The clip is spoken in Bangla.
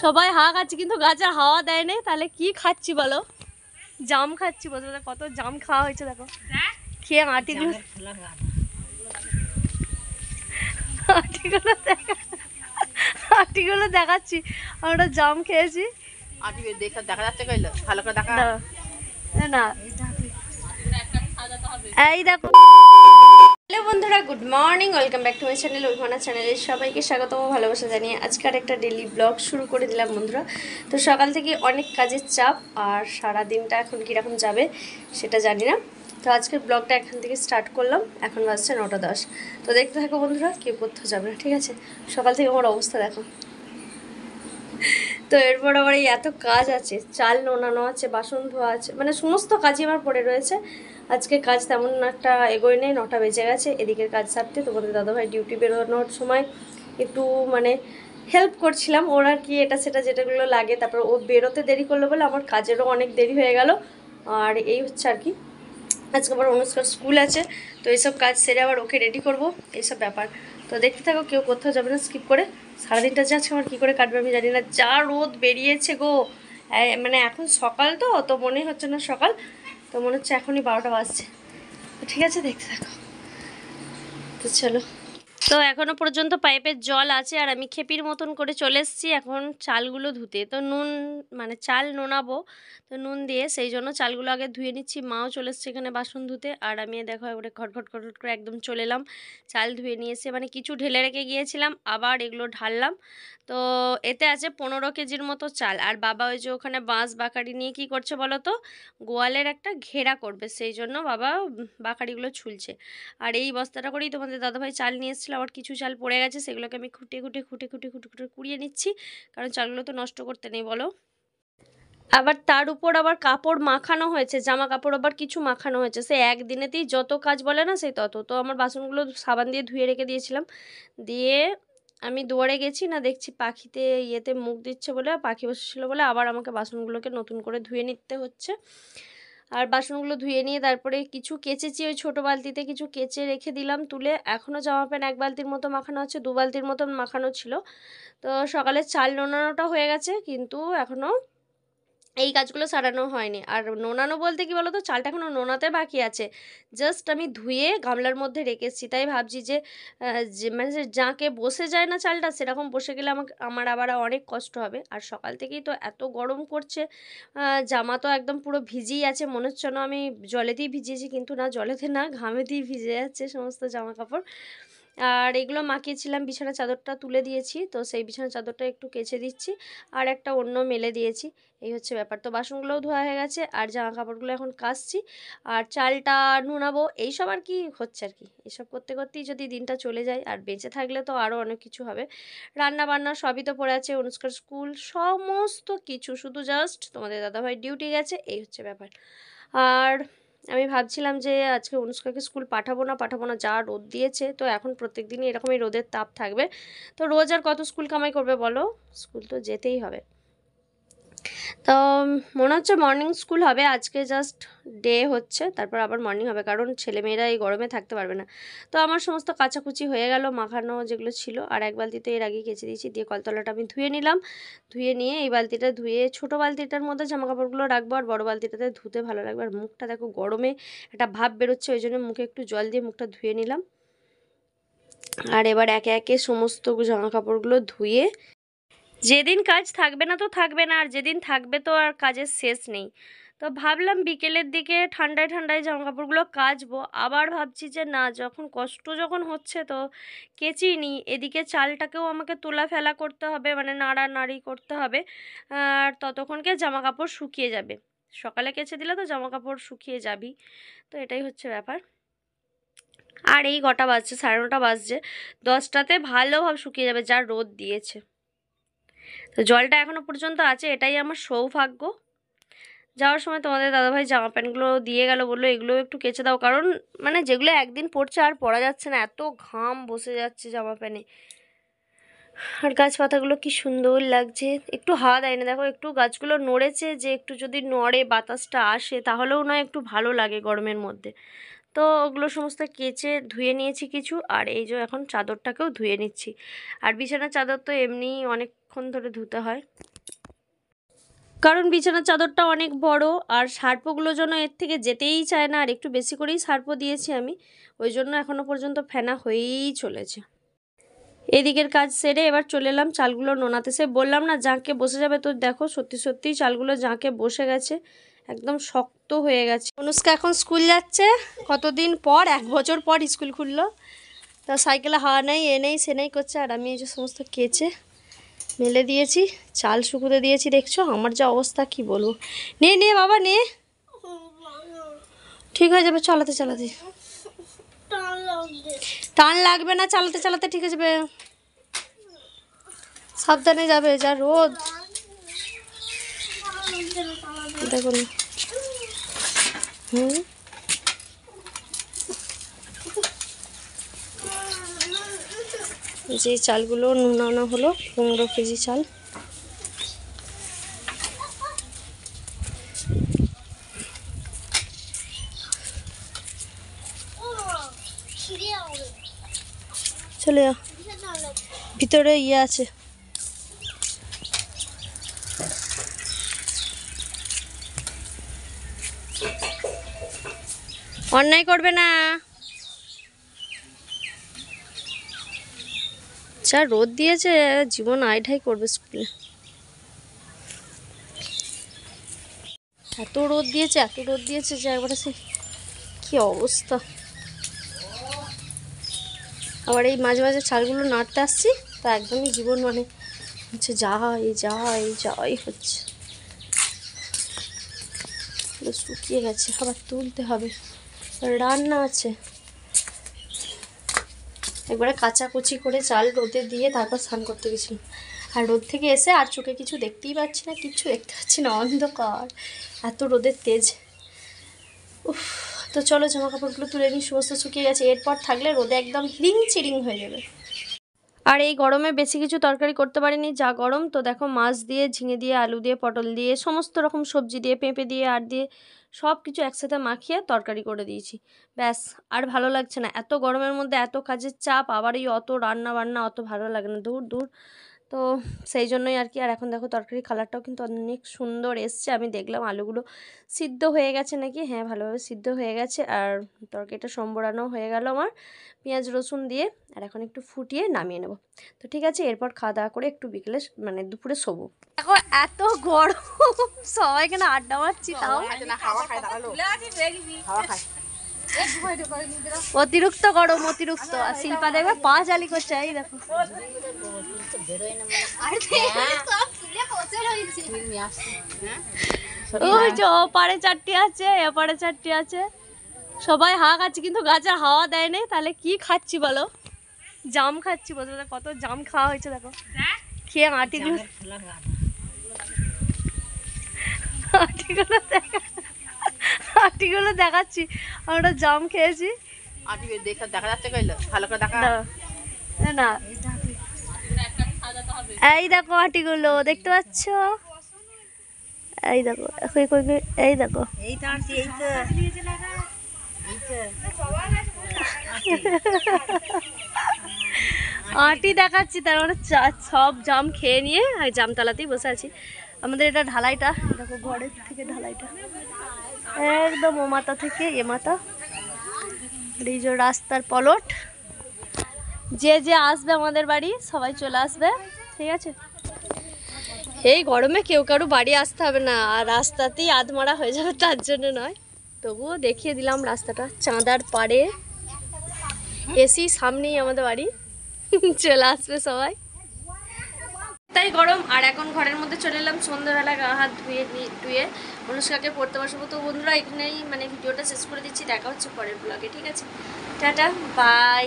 সবাই হা খাচ্ছি কিন্তু গাছে হাওয়া দেয় না তাহলে কি খাচ্ছি বলো জাম খাচ্ছি বলো কত জাম খাওয়া হয়েছে দেখো খেয়ে আটিগুলো আটিগুলো দেখা আটিগুলো দেখাচ্ছি আমরা জাম খেয়েছি আটি দেখা দেখা যাচ্ছে ভালো করে দেখা না এই দেখো হ্যালো বন্ধুরা good morning welcome back to my channel উলফানা চ্যানেলে সবাইকে স্বাগতম ও ভালোবাসা জানিয়ে আজকের একটা ডেলি ব্লগ শুরু করে দিলাম বন্ধুরা তো সকাল থেকে অনেক কাজের চাপ আর সারা দিনটা এখন কীরকম যাবে সেটা জানি না তো আজকের ব্লগটা এখান থেকে স্টার্ট করলাম এখন বাজছে নটা দশ তো দেখতে থাকো বন্ধুরা কেউ কোথাও যাবে না ঠিক আছে সকাল থেকে আমার অবস্থা দেখো তো এরপর আবার এই এত কাজ আছে চাল নোনানো আছে বাসন ধোয়া আছে মানে সমস্ত কাজই আমার পড়ে রয়েছে আজকে কাজ তেমন একটা এগোয় নেই নটা বেজে গেছে এদিকের কাজ সারতে বলতে দাদাভাই ডিউটি বেরোনোর সময় একটু মানে হেল্প করছিলাম ওর আর কি এটা সেটা যেটাগুলো লাগে তারপর ও বেরোতে দেরি করলো বলে আমার কাজেরও অনেক দেরি হয়ে গেল আর এই হচ্ছে আর কি আজকে আবার অনুষ্কার স্কুল আছে তো এইসব কাজ সেরে আবার ওকে রেডি করবো এইসব ব্যাপার তো দেখতে থাকো কেউ কোথাও যাবে না স্কিপ করে সারাদিনটা যে আজকে আমার কী করে কাটবে আমি জানি না যা রোদ বেরিয়েছে গো মানে এখন সকাল তো তো মনেই হচ্ছে না সকাল তো মনে হচ্ছে এখনই বারোটা বাজছে ঠিক আছে দেখতে থাকো তো চলো তো এখনও পর্যন্ত পাইপের জল আছে আর আমি খেপির মতন করে চলে এসেছি এখন চালগুলো ধুতে তো নুন মানে চাল নোনাবো তো নুন দিয়ে সেই জন্য চালগুলো আগে ধুয়ে নিচ্ছি মাও চলে এসছে এখানে বাসন ধুতে আর আমি দেখো একবারে খটখট খটখট করে একদম চলে এলাম চাল ধুয়ে নিয়ে এসে মানে কিছু ঢেলে রেখে গিয়েছিলাম আবার এগুলো ঢাললাম তো এতে আছে পনেরো কেজির মতো চাল আর বাবা ওই যে ওখানে বাঁশ বাঁকারি নিয়ে কি করছে বলো তো গোয়ালের একটা ঘেরা করবে সেই জন্য বাবা বাঁকারিগুলো ছুলছে আর এই বস্তাটা করেই তোমাদের দাদাভাই চাল নিয়ে এসেছিল গেছিলো আবার কিছু চাল পড়ে গেছে সেগুলোকে আমি খুঁটে খুঁটে খুঁটে খুঁটে খুঁটে খুঁটে কুড়িয়ে নিচ্ছি কারণ চালগুলো তো নষ্ট করতে নেই বলো আবার তার উপর আবার কাপড় মাখানো হয়েছে জামা কাপড় আবার কিছু মাখানো হয়েছে সে একদিনেতেই যত কাজ বলে না সেই তত তো আমার বাসনগুলো সাবান দিয়ে ধুয়ে রেখে দিয়েছিলাম দিয়ে আমি দুয়ারে গেছি না দেখছি পাখিতে ইয়েতে মুখ দিচ্ছে বলে পাখি বসেছিলো বলে আবার আমাকে বাসনগুলোকে নতুন করে ধুয়ে নিতে হচ্ছে আর বাসনগুলো ধুয়ে নিয়ে তারপরে কিছু কেচেছি ওই ছোটো বালতিতে কিছু কেচে রেখে দিলাম তুলে এখনও জামা প্যান্ট এক বালতির মতো মাখানো আছে দু বালতির মতো মাখানো ছিল তো সকালে চাল নোনানোটা হয়ে গেছে কিন্তু এখনও এই কাজগুলো সারানো হয়নি আর নোনানো বলতে কি বলতো চালটা এখনও নোনাতে বাকি আছে জাস্ট আমি ধুয়ে গামলার মধ্যে রেখেছি তাই ভাবছি যে মানে যাঁকে বসে যায় না চালটা সেরকম বসে গেলে আমাকে আমার আবার অনেক কষ্ট হবে আর সকাল থেকেই তো এত গরম করছে জামা তো একদম পুরো ভিজেই আছে মনে হচ্ছে না আমি জলেতেই ভিজিয়েছি কিন্তু না জলেতে না ঘামেতেই ভিজে যাচ্ছে সমস্ত জামা কাপড় আর এগুলো মাখিয়েছিলাম বিছানা চাদরটা তুলে দিয়েছি তো সেই বিছানা চাদরটা একটু কেচে দিচ্ছি আর একটা অন্য মেলে দিয়েছি এই হচ্ছে ব্যাপার তো বাসনগুলোও ধোয়া হয়ে গেছে আর জামা কাপড়গুলো এখন কাচছি আর চালটা নুনাবো এইসব আর কি হচ্ছে আর কি এইসব করতে করতেই যদি দিনটা চলে যায় আর বেঁচে থাকলে তো আরও অনেক কিছু হবে রান্না বান্না সবই তো পড়ে আছে অনুষ্কার স্কুল সমস্ত কিছু শুধু জাস্ট তোমাদের দাদাভাই ডিউটি গেছে এই হচ্ছে ব্যাপার আর আমি ভাবছিলাম যে আজকে অনুষ্কাকে স্কুল পাঠাবো না পাঠাবো না যা রোদ দিয়েছে তো এখন প্রত্যেক দিনই এরকমই রোদের তাপ থাকবে তো রোজ আর কত স্কুল কামাই করবে বলো স্কুল তো যেতেই হবে তো মনে হচ্ছে মর্নিং স্কুল হবে আজকে জাস্ট ডে হচ্ছে তারপর আবার মর্নিং হবে কারণ ছেলেমেয়েরা এই গরমে থাকতে পারবে না তো আমার সমস্ত কাচাকুচি হয়ে গেল মাখানো যেগুলো ছিল আর এক বালতিতে এর আগে কেচে দিয়েছি দিয়ে কলতলাটা আমি ধুয়ে নিলাম ধুয়ে নিয়ে এই বালতিটা ধুয়ে ছোট বালতিটার মধ্যে জামা কাপড়গুলো রাখবো আর বড় বালতিটাতে ধুতে ভালো লাগবে আর মুখটা দেখো গরমে একটা ভাব বেরোচ্ছে ওই জন্য মুখে একটু জল দিয়ে মুখটা ধুয়ে নিলাম আর এবার একে একে সমস্ত জামা কাপড়গুলো ধুয়ে যেদিন কাজ থাকবে না তো থাকবে না আর যেদিন থাকবে তো আর কাজের শেষ নেই তো ভাবলাম বিকেলের দিকে ঠান্ডায় ঠান্ডায় জামা কাপড়গুলো কাচবো আবার ভাবছি যে না যখন কষ্ট যখন হচ্ছে তো কেচিনি এদিকে চালটাকেও আমাকে তোলা ফেলা করতে হবে মানে নাড়া নাড়ি করতে হবে আর ততক্ষণকে জামা কাপড় শুকিয়ে যাবে সকালে কেচে দিলে তো জামা কাপড় শুকিয়ে যাবি তো এটাই হচ্ছে ব্যাপার আর এই কটা বাজছে সাড়ে নটা বাজছে দশটাতে ভালোভাবে শুকিয়ে যাবে যা রোদ দিয়েছে তো জলটা এখনও পর্যন্ত আছে এটাই আমার সৌভাগ্য যাওয়ার সময় তোমাদের দাদাভাই জামা প্যান্টগুলো দিয়ে গেল বললো এগুলো একটু কেচে দাও কারণ মানে যেগুলো একদিন পড়ছে আর পরা যাচ্ছে না এত ঘাম বসে যাচ্ছে জামা প্যানে আর গাছ পাতাগুলো কি সুন্দর লাগছে একটু হাওয়া দেয় না দেখো একটু গাছগুলো নড়েছে যে একটু যদি নড়ে বাতাসটা আসে তাহলেও নয় একটু ভালো লাগে গরমের মধ্যে তো ওগুলো সমস্ত কেচে ধুয়ে নিয়েছি কিছু আর এই যে এখন চাদরটাকেও ধুয়ে নিচ্ছি আর বিছানার চাদর তো এমনি অনেক অনেকক্ষণ ধরে ধুতে হয় কারণ বিছানার চাদরটা অনেক বড় আর সার্পগুলো যেন এর থেকে যেতেই চায় না আর একটু বেশি করেই সার্প দিয়েছি আমি ওই জন্য এখনও পর্যন্ত ফেনা হয়েই চলেছে এদিকের কাজ সেরে এবার চলে এলাম চালগুলো নোনাতে সে বললাম না জাঁকে বসে যাবে তো দেখো সত্যি সত্যি চালগুলো জাঁকে বসে গেছে একদম শক্ত হয়ে গেছে অনুষ্কা এখন স্কুল যাচ্ছে কতদিন পর এক বছর পর স্কুল খুললো তা সাইকেলে হাওয়া নেই এ নেই সে নেই করছে আর আমি এই যে সমস্ত কেচে মেলে দিয়েছি চাল শুকুতে দিয়েছি দেখছো আমার যা অবস্থা কি বলবো নে নে বাবা নে ঠিক হয়ে যাবে চালাতে চালাতে টান লাগবে না চালাতে চালাতে ঠিক হয়ে যাবে সাবধানে যাবে যা রোদ দেখুন হুম যে চালগুলো নুনানো হলো পনেরো কেজি চাল চলে ভিতরে ইয়ে আছে অন্যায় করবে না যা আচ্ছা, রোদ দিয়েছে জীবন আইঢাই করবে স্কুলে এত রোদ দিয়েছে এত রোদ দিয়েছে যে একবারে সে কী অবস্থা আবার এই মাঝে মাঝে ছালগুলো নাড়তে আসছি তা একদমই জীবন মানে হচ্ছে যাই যাই যাই হচ্ছে শুকিয়ে গেছে আবার তুলতে হবে রান্না আছে একবারে কাচাকুচি করে চাল রোদে দিয়ে তারপর স্নান করতে গেছিল আর রোদ থেকে এসে আর চোখে কিছু দেখতেই পাচ্ছি না কিচ্ছু দেখতে পাচ্ছি না অন্ধকার এত রোদের তেজ উফ তো চলো জামা কাপড়গুলো তুলে নিই সমস্ত শুকিয়ে গেছে এরপর থাকলে রোদে একদম হিরিং চিরিং হয়ে যাবে আর এই গরমে বেশি কিছু তরকারি করতে পারিনি যা গরম তো দেখো মাছ দিয়ে ঝিঙে দিয়ে আলু দিয়ে পটল দিয়ে সমস্ত রকম সবজি দিয়ে পেঁপে দিয়ে আর দিয়ে সব কিছু একসাথে মাখিয়ে তরকারি করে দিয়েছি ব্যাস আর ভালো লাগছে না এত গরমের মধ্যে এত কাজের চাপ আবার এই অত রান্না বান্না অত ভালো লাগে না দূর দূর তো সেই জন্যই আর কি আর এখন দেখো তরকারি কালারটাও কিন্তু অনেক সুন্দর এসছে আমি দেখলাম আলুগুলো সিদ্ধ হয়ে গেছে নাকি হ্যাঁ ভালোভাবে সিদ্ধ হয়ে গেছে আর তরকারিটা সম্বরানো হয়ে গেল আমার পেঁয়াজ রসুন দিয়ে আর এখন একটু ফুটিয়ে নামিয়ে নেব তো ঠিক আছে এরপর খাওয়া দাওয়া করে একটু বিকেলে মানে দুপুরে শোবো দেখো এত গরম সবাই কেন আড্ডা মারছি তাও খাওয়া খাই অতিরিক্ত গরম অতিরিক্ত আর শিল্পা দেখবে পা জালি করছে এই দেখো ওই ওপারে চারটি আছে এপারে চারটি আছে সবাই হা আছে কিন্তু গাছের হাওয়া দেয়নি তাহলে কি খাচ্ছি বলো জাম খাচ্ছি বলতে কত জাম খাওয়া হয়েছে দেখো খেয়ে আটি গুলো দেখা আটিগুলো দেখাচ্ছি আমরা জাম খেয়েছি ভালো করে দেখা না এই দেখো আটিগুলো দেখতে পাচ্ছ এই দেখো কই কই এই দেখো এই তো আটি দেখাচ্ছি তার মানে সব জাম খেয়ে নিয়ে জামতলাতেই বসে আছি আমাদের এটা ঢালাইটা দেখো ঘরের থেকে ঢালাইটা একদম ও মাথা থেকে এ মাথা এই যে রাস্তার পলট যে যে আসবে আমাদের বাড়ি সবাই চলে আসবে ঠিক আছে এই গরমে কেউ কারো বাড়ি আসতে হবে না আর রাস্তাতেই আধমারা হয়ে যাবে তার জন্য নয় তবুও দেখিয়ে দিলাম রাস্তাটা চাঁদার পাড়ে এসি সামনেই আমাদের বাড়ি চলে আসবে সবাই এতটাই গরম আর এখন ঘরের মধ্যে চলে এলাম সন্ধ্যাবেলা গা হাত ধুয়ে ধুয়ে অনুষ্কাকে পড়তে বসবো তো বন্ধুরা এখানেই মানে ভিডিওটা শেষ করে দিচ্ছি দেখা হচ্ছে পরের ব্লগে ঠিক আছে টাটা বাই